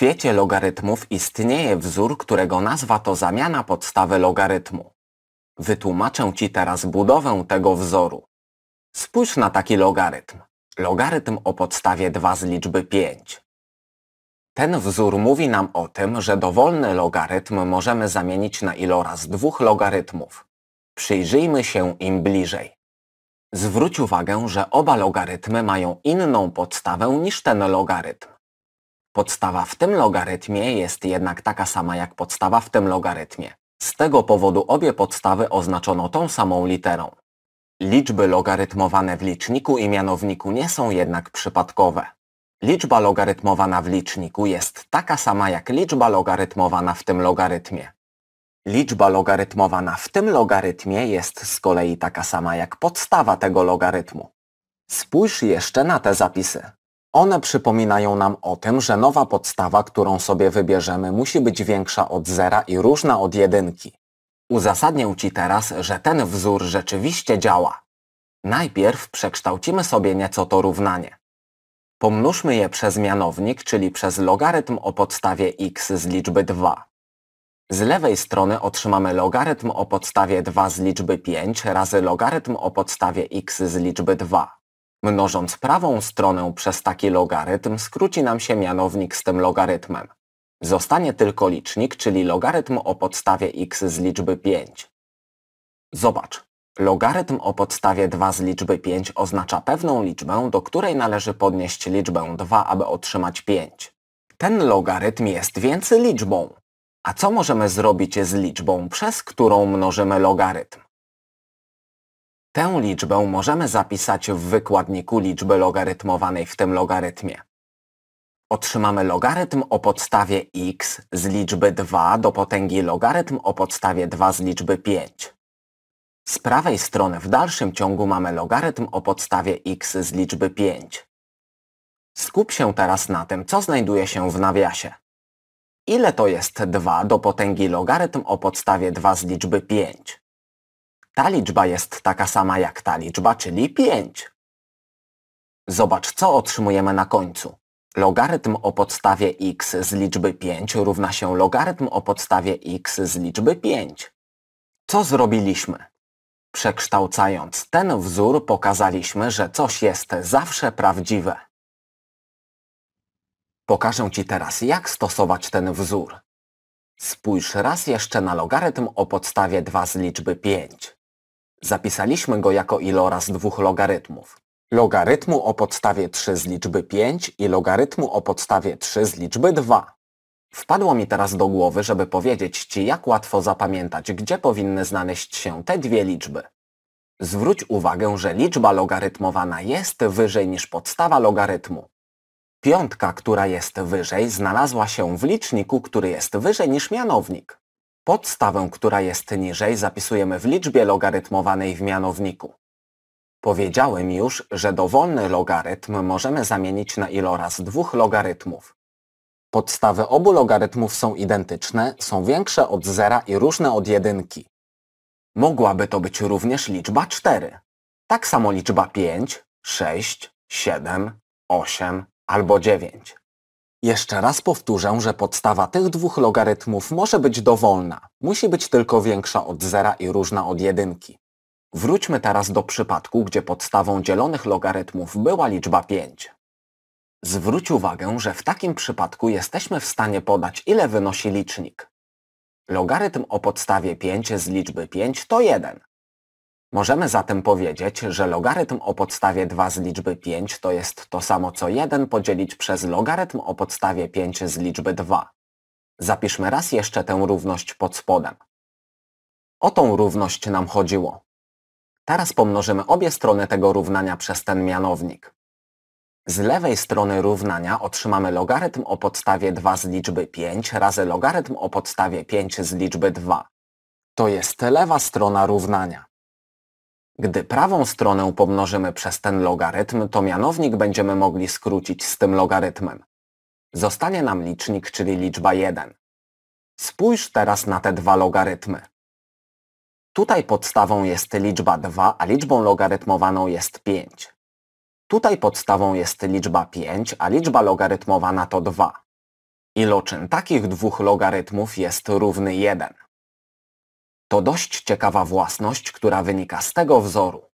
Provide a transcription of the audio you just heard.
świecie logarytmów istnieje wzór, którego nazwa to zamiana podstawy logarytmu. Wytłumaczę Ci teraz budowę tego wzoru. Spójrz na taki logarytm. Logarytm o podstawie 2 z liczby 5. Ten wzór mówi nam o tym, że dowolny logarytm możemy zamienić na iloraz dwóch logarytmów. Przyjrzyjmy się im bliżej. Zwróć uwagę, że oba logarytmy mają inną podstawę niż ten logarytm. Podstawa w tym logarytmie jest jednak taka sama jak podstawa w tym logarytmie. Z tego powodu obie podstawy oznaczono tą samą literą. Liczby logarytmowane w liczniku i mianowniku nie są jednak przypadkowe. Liczba logarytmowana w liczniku jest taka sama jak liczba logarytmowana w tym logarytmie. Liczba logarytmowana w tym logarytmie jest z kolei taka sama jak podstawa tego logarytmu. Spójrz jeszcze na te zapisy. One przypominają nam o tym, że nowa podstawa, którą sobie wybierzemy, musi być większa od zera i różna od jedynki. Uzasadnię Ci teraz, że ten wzór rzeczywiście działa. Najpierw przekształcimy sobie nieco to równanie. Pomnóżmy je przez mianownik, czyli przez logarytm o podstawie x z liczby 2. Z lewej strony otrzymamy logarytm o podstawie 2 z liczby 5 razy logarytm o podstawie x z liczby 2. Mnożąc prawą stronę przez taki logarytm skróci nam się mianownik z tym logarytmem. Zostanie tylko licznik, czyli logarytm o podstawie x z liczby 5. Zobacz, logarytm o podstawie 2 z liczby 5 oznacza pewną liczbę, do której należy podnieść liczbę 2, aby otrzymać 5. Ten logarytm jest więc liczbą. A co możemy zrobić z liczbą, przez którą mnożymy logarytm? Tę liczbę możemy zapisać w wykładniku liczby logarytmowanej w tym logarytmie. Otrzymamy logarytm o podstawie x z liczby 2 do potęgi logarytm o podstawie 2 z liczby 5. Z prawej strony w dalszym ciągu mamy logarytm o podstawie x z liczby 5. Skup się teraz na tym, co znajduje się w nawiasie. Ile to jest 2 do potęgi logarytm o podstawie 2 z liczby 5? Ta liczba jest taka sama jak ta liczba, czyli 5. Zobacz, co otrzymujemy na końcu. Logarytm o podstawie x z liczby 5 równa się logarytm o podstawie x z liczby 5. Co zrobiliśmy? Przekształcając ten wzór pokazaliśmy, że coś jest zawsze prawdziwe. Pokażę Ci teraz, jak stosować ten wzór. Spójrz raz jeszcze na logarytm o podstawie 2 z liczby 5. Zapisaliśmy go jako iloraz dwóch logarytmów. Logarytmu o podstawie 3 z liczby 5 i logarytmu o podstawie 3 z liczby 2. Wpadło mi teraz do głowy, żeby powiedzieć Ci, jak łatwo zapamiętać, gdzie powinny znaleźć się te dwie liczby. Zwróć uwagę, że liczba logarytmowana jest wyżej niż podstawa logarytmu. Piątka, która jest wyżej, znalazła się w liczniku, który jest wyżej niż mianownik. Podstawę, która jest niżej, zapisujemy w liczbie logarytmowanej w mianowniku. Powiedziałem już, że dowolny logarytm możemy zamienić na iloraz dwóch logarytmów. Podstawy obu logarytmów są identyczne, są większe od zera i różne od jedynki. Mogłaby to być również liczba 4. Tak samo liczba 5, 6, 7, 8 albo 9. Jeszcze raz powtórzę, że podstawa tych dwóch logarytmów może być dowolna. Musi być tylko większa od zera i różna od jedynki. Wróćmy teraz do przypadku, gdzie podstawą dzielonych logarytmów była liczba 5. Zwróć uwagę, że w takim przypadku jesteśmy w stanie podać ile wynosi licznik. Logarytm o podstawie 5 z liczby 5 to 1. Możemy zatem powiedzieć, że logarytm o podstawie 2 z liczby 5 to jest to samo co 1 podzielić przez logarytm o podstawie 5 z liczby 2. Zapiszmy raz jeszcze tę równość pod spodem. O tą równość nam chodziło. Teraz pomnożymy obie strony tego równania przez ten mianownik. Z lewej strony równania otrzymamy logarytm o podstawie 2 z liczby 5 razy logarytm o podstawie 5 z liczby 2. To jest lewa strona równania. Gdy prawą stronę pomnożymy przez ten logarytm, to mianownik będziemy mogli skrócić z tym logarytmem. Zostanie nam licznik, czyli liczba 1. Spójrz teraz na te dwa logarytmy. Tutaj podstawą jest liczba 2, a liczbą logarytmowaną jest 5. Tutaj podstawą jest liczba 5, a liczba logarytmowana to 2. Iloczyn takich dwóch logarytmów jest równy 1. To dość ciekawa własność, która wynika z tego wzoru.